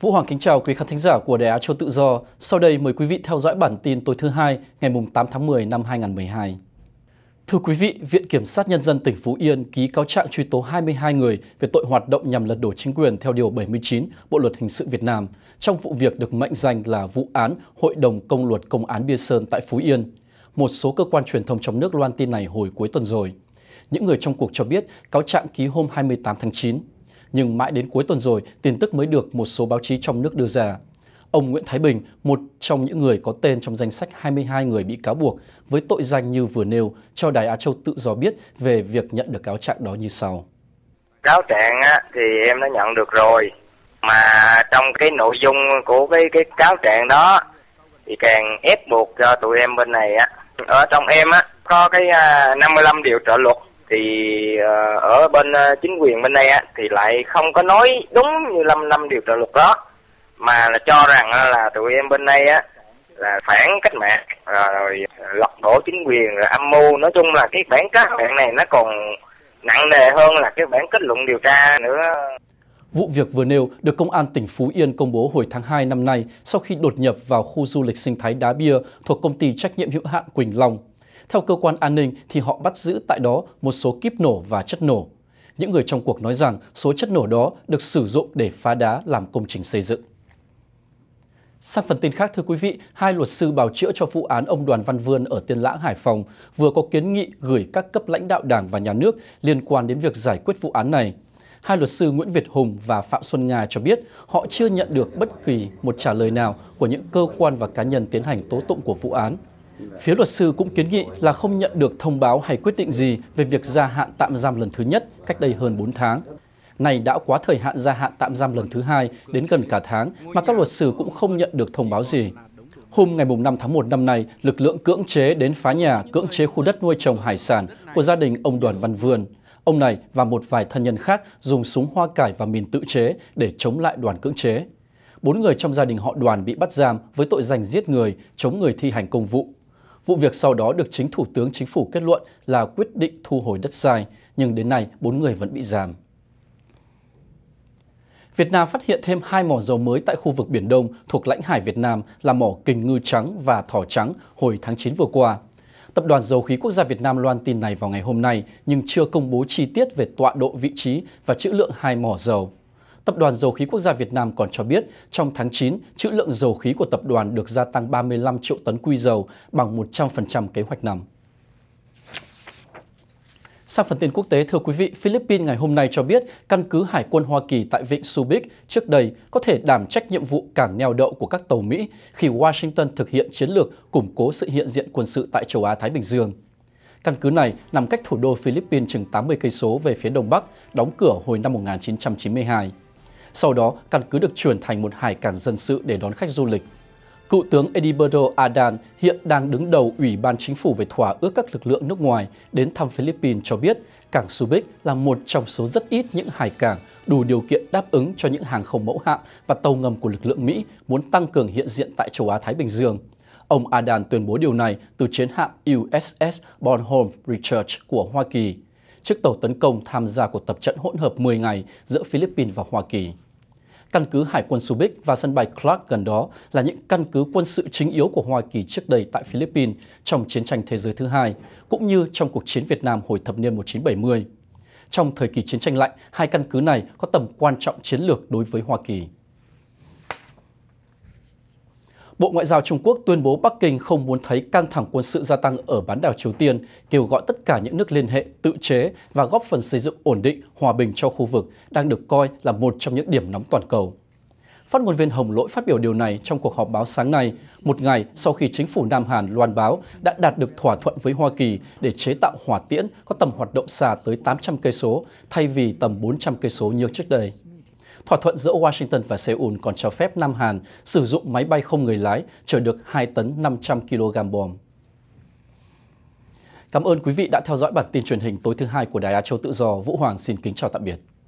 Vũ Hoàng kính chào quý khán thính giả của Đài Á Châu Tự Do. Sau đây mời quý vị theo dõi bản tin tối thứ hai ngày 8 tháng 10 năm 2012. Thưa quý vị, Viện Kiểm sát Nhân dân tỉnh Phú Yên ký cáo trạng truy tố 22 người về tội hoạt động nhằm lật đổ chính quyền theo Điều 79 Bộ Luật Hình sự Việt Nam trong vụ việc được mệnh danh là vụ án Hội đồng Công luật Công án Bia Sơn tại Phú Yên. Một số cơ quan truyền thông trong nước loan tin này hồi cuối tuần rồi. Những người trong cuộc cho biết cáo trạng ký hôm 28 tháng 9 nhưng mãi đến cuối tuần rồi tin tức mới được một số báo chí trong nước đưa ra. Ông Nguyễn Thái Bình, một trong những người có tên trong danh sách 22 người bị cáo buộc với tội danh như vừa nêu, cho Đài Á Châu tự do biết về việc nhận được cáo trạng đó như sau. Cáo trạng thì em đã nhận được rồi, mà trong cái nội dung của cái cái cáo trạng đó thì càng ép buộc cho tụi em bên này á ở trong em á có cái 55 à, điều trợ luật thì uh, ở bên uh, chính quyền bên đây á, thì lại không có nói đúng như năm năm điều trợ luật đó mà là cho rằng là tụi em bên đây á là phản cách mạng rồi, ờ, rồi lật đổ chính quyền rồi âm mưu nói chung là cái bản cách mạng này nó còn nặng nề hơn là cái bản kết luận điều tra nữa Vụ việc vừa nêu được Công an tỉnh Phú Yên công bố hồi tháng 2 năm nay sau khi đột nhập vào khu du lịch sinh thái Đá Bia thuộc công ty trách nhiệm hữu hạn Quỳnh Long theo cơ quan an ninh thì họ bắt giữ tại đó một số kíp nổ và chất nổ. Những người trong cuộc nói rằng số chất nổ đó được sử dụng để phá đá làm công trình xây dựng. Sang phần tin khác thưa quý vị, hai luật sư bào chữa cho vụ án ông Đoàn Văn Vươn ở Tiên Lãng, Hải Phòng vừa có kiến nghị gửi các cấp lãnh đạo đảng và nhà nước liên quan đến việc giải quyết vụ án này. Hai luật sư Nguyễn Việt Hùng và Phạm Xuân Nga cho biết họ chưa nhận được bất kỳ một trả lời nào của những cơ quan và cá nhân tiến hành tố tụng của vụ án. Phía luật sư cũng kiến nghị là không nhận được thông báo hay quyết định gì về việc gia hạn tạm giam lần thứ nhất cách đây hơn 4 tháng. Này đã quá thời hạn gia hạn tạm giam lần thứ hai đến gần cả tháng mà các luật sư cũng không nhận được thông báo gì. Hôm ngày 5 tháng 1 năm nay, lực lượng cưỡng chế đến phá nhà, cưỡng chế khu đất nuôi trồng hải sản của gia đình ông Đoàn Văn Vườn Ông này và một vài thân nhân khác dùng súng hoa cải và mìn tự chế để chống lại đoàn cưỡng chế. Bốn người trong gia đình họ đoàn bị bắt giam với tội danh giết người, chống người thi hành công vụ Vụ việc sau đó được chính Thủ tướng Chính phủ kết luận là quyết định thu hồi đất sai, nhưng đến nay 4 người vẫn bị giam. Việt Nam phát hiện thêm hai mỏ dầu mới tại khu vực Biển Đông thuộc lãnh hải Việt Nam là mỏ Kình Ngư Trắng và Thỏ Trắng hồi tháng 9 vừa qua. Tập đoàn Dầu khí Quốc gia Việt Nam loan tin này vào ngày hôm nay nhưng chưa công bố chi tiết về tọa độ vị trí và trữ lượng hai mỏ dầu. Tập đoàn Dầu khí Quốc gia Việt Nam còn cho biết, trong tháng 9, trữ lượng dầu khí của tập đoàn được gia tăng 35 triệu tấn quy dầu, bằng 100% kế hoạch năm. Sang phần tin quốc tế, thưa quý vị, Philippines ngày hôm nay cho biết căn cứ Hải quân Hoa Kỳ tại vịnh Subic trước đây có thể đảm trách nhiệm vụ cảng neo đậu của các tàu Mỹ khi Washington thực hiện chiến lược củng cố sự hiện diện quân sự tại châu Á-Thái Bình Dương. Căn cứ này nằm cách thủ đô Philippines chừng 80 cây số về phía đông bắc, đóng cửa hồi năm 1992 sau đó căn cứ được chuyển thành một hải cảng dân sự để đón khách du lịch. Cựu tướng Ediberto Adan hiện đang đứng đầu Ủy ban Chính phủ về thỏa ước các lực lượng nước ngoài đến thăm Philippines cho biết cảng Subic là một trong số rất ít những hải cảng đủ điều kiện đáp ứng cho những hàng không mẫu hạm và tàu ngầm của lực lượng Mỹ muốn tăng cường hiện diện tại châu Á-Thái Bình Dương. Ông Adan tuyên bố điều này từ chiến hạm USS Bonhomme Research của Hoa Kỳ trước tàu tấn công tham gia cuộc tập trận hỗn hợp 10 ngày giữa Philippines và Hoa Kỳ. Căn cứ Hải quân Subic và sân bay Clark gần đó là những căn cứ quân sự chính yếu của Hoa Kỳ trước đây tại Philippines trong chiến tranh thế giới thứ hai, cũng như trong cuộc chiến Việt Nam hồi thập niên 1970. Trong thời kỳ chiến tranh lạnh, hai căn cứ này có tầm quan trọng chiến lược đối với Hoa Kỳ. Bộ Ngoại giao Trung Quốc tuyên bố Bắc Kinh không muốn thấy căng thẳng quân sự gia tăng ở bán đảo Triều Tiên, kêu gọi tất cả những nước liên hệ tự chế và góp phần xây dựng ổn định, hòa bình cho khu vực, đang được coi là một trong những điểm nóng toàn cầu. Phát ngôn viên Hồng Lỗi phát biểu điều này trong cuộc họp báo sáng nay, một ngày sau khi chính phủ Nam Hàn loan báo đã đạt được thỏa thuận với Hoa Kỳ để chế tạo hỏa tiễn có tầm hoạt động xa tới 800 cây số thay vì tầm 400 cây số như trước đây. Thỏa thuận giữa Washington và Seoul còn cho phép Nam Hàn sử dụng máy bay không người lái chở được 2 tấn 500 kg bom. Cảm ơn quý vị đã theo dõi bản tin truyền hình tối thứ hai của Đài Á Châu Tự Do. Vũ Hoàng xin kính chào tạm biệt.